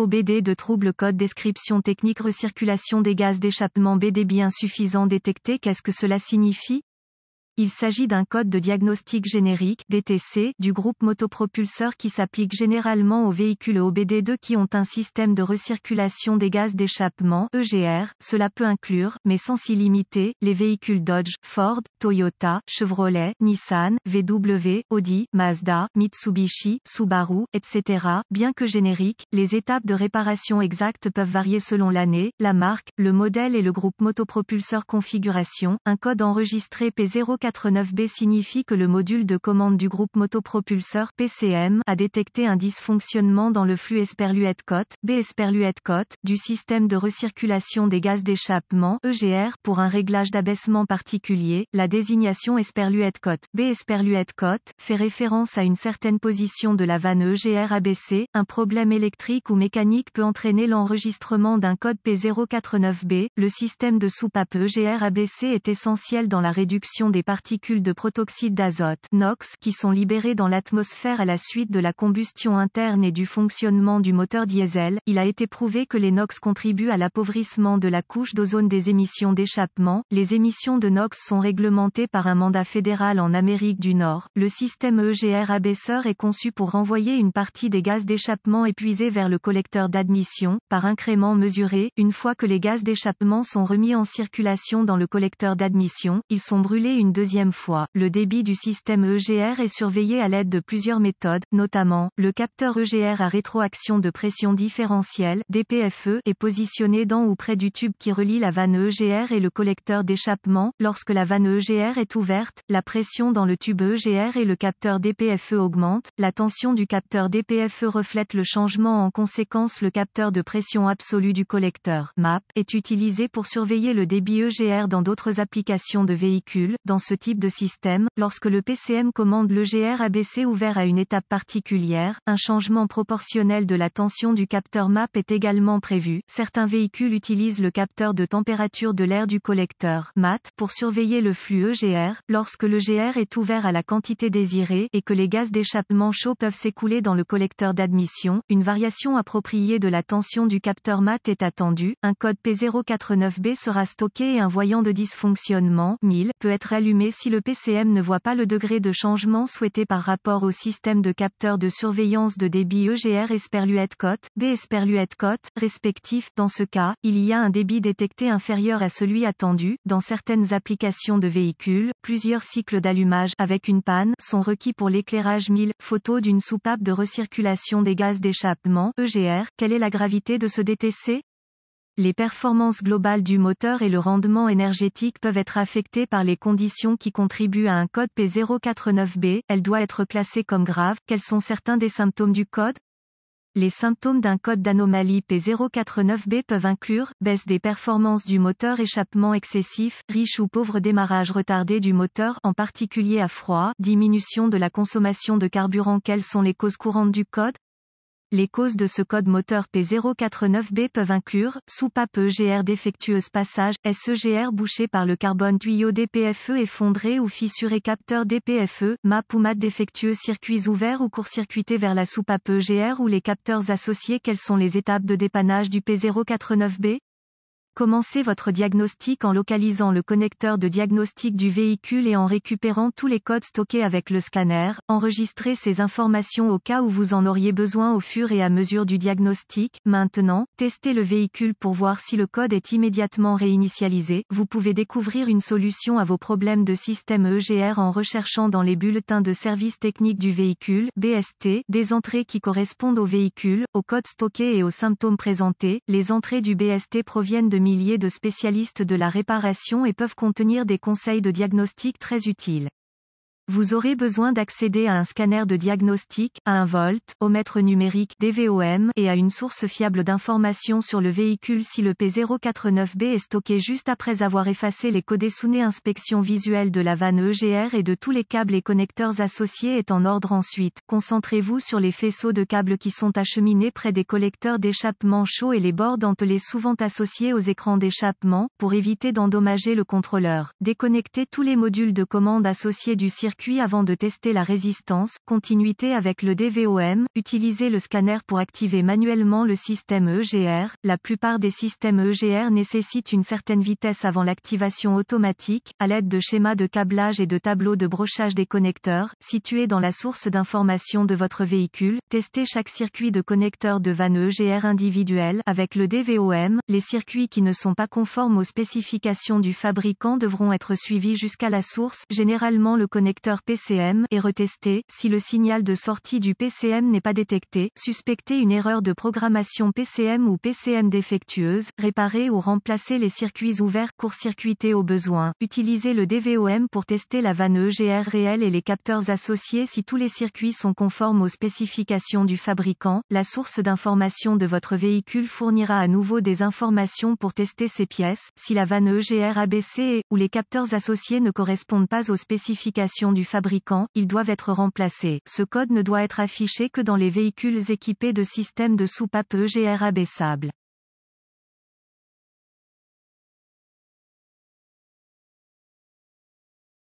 OBD de trouble code description technique recirculation des gaz d'échappement BD bien suffisant détecté qu'est-ce que cela signifie il s'agit d'un code de diagnostic générique DTC du groupe motopropulseur qui s'applique généralement aux véhicules OBD2 qui ont un système de recirculation des gaz d'échappement EGR. Cela peut inclure, mais sans s'y limiter, les véhicules Dodge, Ford, Toyota, Chevrolet, Nissan, VW, Audi, Mazda, Mitsubishi, Subaru, etc. Bien que générique, les étapes de réparation exactes peuvent varier selon l'année, la marque, le modèle et le groupe motopropulseur configuration. Un code enregistré P04 b signifie que le module de commande du groupe motopropulseur PCM a détecté un dysfonctionnement dans le flux esperluette-côte, B esperluette-côte, du système de recirculation des gaz d'échappement, EGR, pour un réglage d'abaissement particulier. La désignation esperluette-côte, B esperluette-côte, fait référence à une certaine position de la vanne EGR abaissée. Un problème électrique ou mécanique peut entraîner l'enregistrement d'un code P049B. Le système de soupape EGR abc est essentiel dans la réduction des particules particules de protoxyde d'azote NOx qui sont libérées dans l'atmosphère à la suite de la combustion interne et du fonctionnement du moteur diesel, il a été prouvé que les NOx contribuent à l'appauvrissement de la couche d'ozone des émissions d'échappement. Les émissions de NOx sont réglementées par un mandat fédéral en Amérique du Nord. Le système EGR abaisseur est conçu pour renvoyer une partie des gaz d'échappement épuisés vers le collecteur d'admission, par incrément mesuré, une fois que les gaz d'échappement sont remis en circulation dans le collecteur d'admission, ils sont brûlés une deuxième fois, le débit du système EGR est surveillé à l'aide de plusieurs méthodes, notamment, le capteur EGR à rétroaction de pression différentielle DPFE est positionné dans ou près du tube qui relie la vanne EGR et le collecteur d'échappement. Lorsque la vanne EGR est ouverte, la pression dans le tube EGR et le capteur DPFE augmente, la tension du capteur DPFE reflète le changement en conséquence le capteur de pression absolue du collecteur MAP est utilisé pour surveiller le débit EGR dans d'autres applications de véhicules, dans type de système, lorsque le PCM commande l'EGR abc ouvert à une étape particulière, un changement proportionnel de la tension du capteur MAP est également prévu. Certains véhicules utilisent le capteur de température de l'air du collecteur MAT pour surveiller le flux EGR. Lorsque l'EGR est ouvert à la quantité désirée et que les gaz d'échappement chaud peuvent s'écouler dans le collecteur d'admission, une variation appropriée de la tension du capteur MAT est attendue. Un code P049B sera stocké et un voyant de dysfonctionnement 1000 peut être allumé mais si le PCM ne voit pas le degré de changement souhaité par rapport au système de capteur de surveillance de débit EGR esperluette-cote, B esperluette-cote, respectif. Dans ce cas, il y a un débit détecté inférieur à celui attendu. Dans certaines applications de véhicules, plusieurs cycles d'allumage avec une panne sont requis pour l'éclairage 1000. Photo d'une soupape de recirculation des gaz d'échappement EGR. Quelle est la gravité de ce DTC les performances globales du moteur et le rendement énergétique peuvent être affectés par les conditions qui contribuent à un code P049B. Elle doit être classée comme grave. Quels sont certains des symptômes du code Les symptômes d'un code d'anomalie P049B peuvent inclure baisse des performances du moteur, échappement excessif, riche ou pauvre démarrage retardé du moteur, en particulier à froid, diminution de la consommation de carburant. Quelles sont les causes courantes du code les causes de ce code moteur P049B peuvent inclure, soupape EGR défectueuse passage, SEGR bouché par le carbone tuyau DPFE effondré ou fissuré capteur DPFE, MAP ou MAT défectueux circuits ouverts ou court-circuités vers la soupape EGR ou les capteurs associés Quelles sont les étapes de dépannage du P049B Commencez votre diagnostic en localisant le connecteur de diagnostic du véhicule et en récupérant tous les codes stockés avec le scanner. Enregistrez ces informations au cas où vous en auriez besoin au fur et à mesure du diagnostic. Maintenant, testez le véhicule pour voir si le code est immédiatement réinitialisé. Vous pouvez découvrir une solution à vos problèmes de système EGR en recherchant dans les bulletins de service technique du véhicule BST des entrées qui correspondent au véhicule, aux codes stockés et aux symptômes présentés. Les entrées du BST proviennent de milliers de spécialistes de la réparation et peuvent contenir des conseils de diagnostic très utiles. Vous aurez besoin d'accéder à un scanner de diagnostic, à un volt, au mètre numérique DVOM et à une source fiable d'informations sur le véhicule si le P049B est stocké juste après avoir effacé les codés Sune inspection visuelle de la vanne EGR et de tous les câbles et connecteurs associés est en ordre ensuite. Concentrez-vous sur les faisceaux de câbles qui sont acheminés près des collecteurs d'échappement chauds et les bords dentelés souvent associés aux écrans d'échappement, pour éviter d'endommager le contrôleur. Déconnectez tous les modules de commande associés du circuit avant de tester la résistance, continuité avec le DVOM, utilisez le scanner pour activer manuellement le système EGR. La plupart des systèmes EGR nécessitent une certaine vitesse avant l'activation automatique, à l'aide de schémas de câblage et de tableaux de brochage des connecteurs, situés dans la source d'information de votre véhicule. Testez chaque circuit de connecteur de vanne EGR individuel avec le DVOM. Les circuits qui ne sont pas conformes aux spécifications du fabricant devront être suivis jusqu'à la source, généralement le connecteur PCM et retester, si le signal de sortie du PCM n'est pas détecté, suspecter une erreur de programmation PCM ou PCM défectueuse, réparer ou remplacer les circuits ouverts, court-circuités au besoin, utiliser le DVOM pour tester la vanne EGR réelle et les capteurs associés si tous les circuits sont conformes aux spécifications du fabricant, la source d'information de votre véhicule fournira à nouveau des informations pour tester ces pièces, si la vanne EGR ABC ou les capteurs associés ne correspondent pas aux spécifications du fabricant, ils doivent être remplacés. Ce code ne doit être affiché que dans les véhicules équipés de systèmes de soupape EGR abaissable.